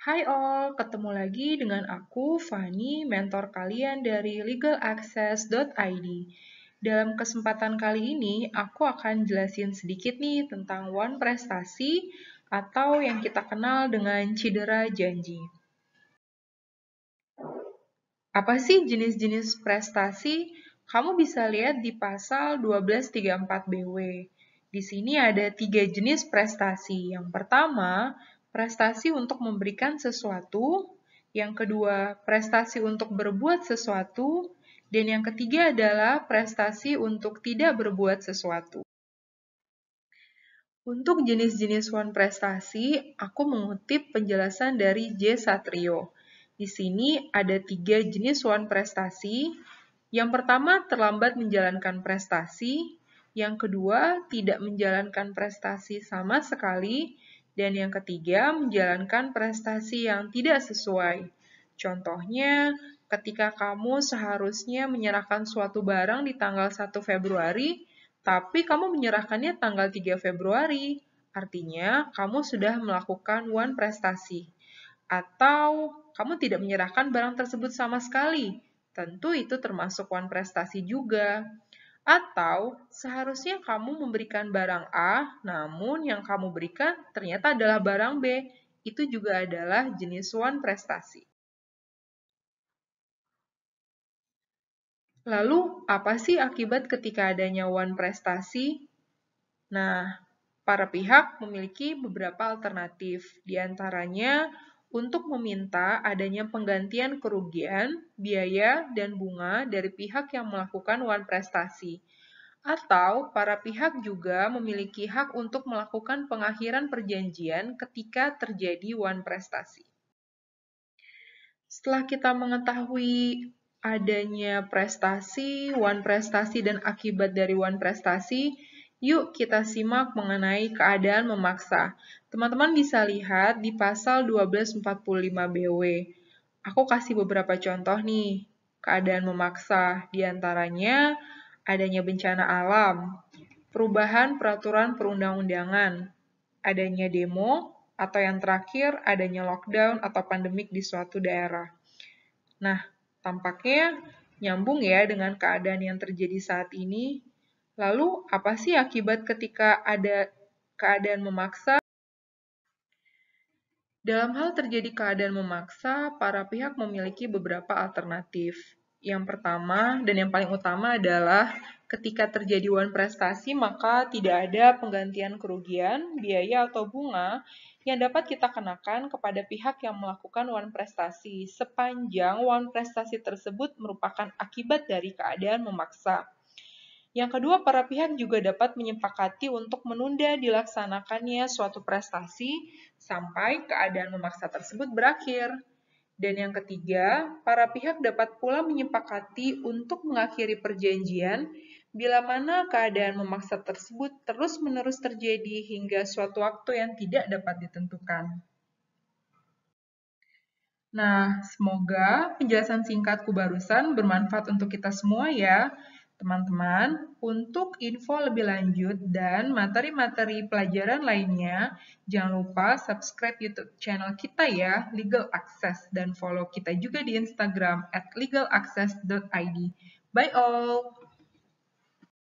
Hai all, ketemu lagi dengan aku, Fani, mentor kalian dari legalaccess.id. Dalam kesempatan kali ini, aku akan jelasin sedikit nih tentang one prestasi atau yang kita kenal dengan cedera janji. Apa sih jenis-jenis prestasi? Kamu bisa lihat di pasal 1234 BW. Di sini ada tiga jenis prestasi. Yang pertama, prestasi untuk memberikan sesuatu, yang kedua prestasi untuk berbuat sesuatu, dan yang ketiga adalah prestasi untuk tidak berbuat sesuatu. Untuk jenis-jenis one prestasi, aku mengutip penjelasan dari J. Satrio. Di sini ada tiga jenis one prestasi. Yang pertama, terlambat menjalankan prestasi. Yang kedua, tidak menjalankan prestasi sama sekali. Dan yang ketiga, menjalankan prestasi yang tidak sesuai. Contohnya, ketika kamu seharusnya menyerahkan suatu barang di tanggal 1 Februari, tapi kamu menyerahkannya tanggal 3 Februari. Artinya, kamu sudah melakukan one prestasi. Atau kamu tidak menyerahkan barang tersebut sama sekali. Tentu itu termasuk one prestasi juga. Atau seharusnya kamu memberikan barang A, namun yang kamu berikan ternyata adalah barang B. Itu juga adalah jenis one prestasi. Lalu, apa sih akibat ketika adanya one prestasi? Nah, para pihak memiliki beberapa alternatif, Di antaranya, untuk meminta adanya penggantian kerugian, biaya, dan bunga dari pihak yang melakukan wan prestasi. Atau para pihak juga memiliki hak untuk melakukan pengakhiran perjanjian ketika terjadi wan prestasi. Setelah kita mengetahui adanya prestasi, wan prestasi, dan akibat dari wan prestasi, Yuk kita simak mengenai keadaan memaksa. Teman-teman bisa lihat di pasal 1245BW. Aku kasih beberapa contoh nih. Keadaan memaksa diantaranya adanya bencana alam, perubahan peraturan perundang-undangan, adanya demo, atau yang terakhir adanya lockdown atau pandemik di suatu daerah. Nah, tampaknya nyambung ya dengan keadaan yang terjadi saat ini Lalu, apa sih akibat ketika ada keadaan memaksa? Dalam hal terjadi keadaan memaksa, para pihak memiliki beberapa alternatif. Yang pertama dan yang paling utama adalah ketika terjadi wan prestasi, maka tidak ada penggantian kerugian, biaya, atau bunga yang dapat kita kenakan kepada pihak yang melakukan wan prestasi sepanjang wan prestasi tersebut merupakan akibat dari keadaan memaksa. Yang kedua, para pihak juga dapat menyepakati untuk menunda dilaksanakannya suatu prestasi sampai keadaan memaksa tersebut berakhir. Dan yang ketiga, para pihak dapat pula menyepakati untuk mengakhiri perjanjian bila mana keadaan memaksa tersebut terus-menerus terjadi hingga suatu waktu yang tidak dapat ditentukan. Nah, semoga penjelasan singkatku barusan bermanfaat untuk kita semua ya. Teman-teman, untuk info lebih lanjut dan materi-materi pelajaran lainnya, jangan lupa subscribe YouTube channel kita ya, Legal Access, dan follow kita juga di Instagram at legalaccess.id. Bye all!